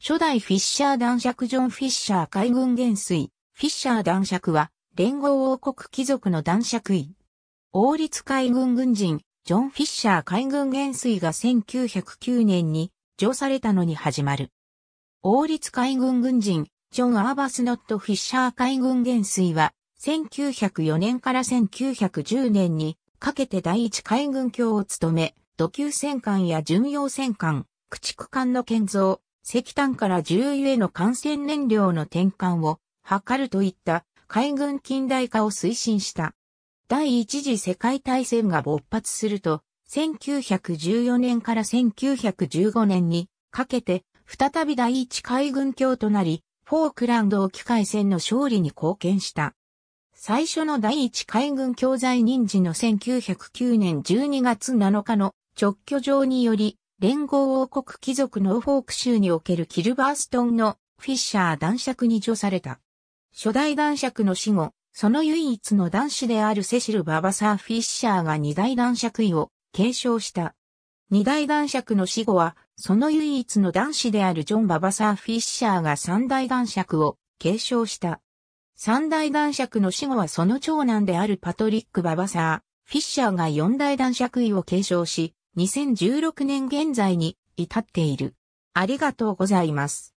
初代フィッシャー男爵ジョン・フィッシャー海軍元帥、フィッシャー男爵は、連合王国貴族の男爵位。王立海軍軍人、ジョン・フィッシャー海軍元帥が1909年に、上されたのに始まる。王立海軍軍人、ジョン・アーバスノット・フィッシャー海軍元帥は、1904年から1910年に、かけて第一海軍卿を務め、土級戦艦や巡洋戦艦、駆逐艦の建造、石炭から重油への感染燃料の転換を図るといった海軍近代化を推進した。第一次世界大戦が勃発すると、1914年から1915年にかけて、再び第一海軍協となり、フォークランド沖海戦の勝利に貢献した。最初の第一海軍教在任時の1909年12月7日の直居状により、連合王国貴族ノーフォーク州におけるキルバーストンのフィッシャー男爵に除された。初代男爵の死後、その唯一の男子であるセシル・ババサー・フィッシャーが二代男爵位を継承した。二代男爵の死後は、その唯一の男子であるジョン・ババサー・フィッシャーが三代男爵を継承した。三代男爵の死後はその長男であるパトリック・ババサー、フィッシャーが四代男爵位を継承し、2016年現在に至っている。ありがとうございます。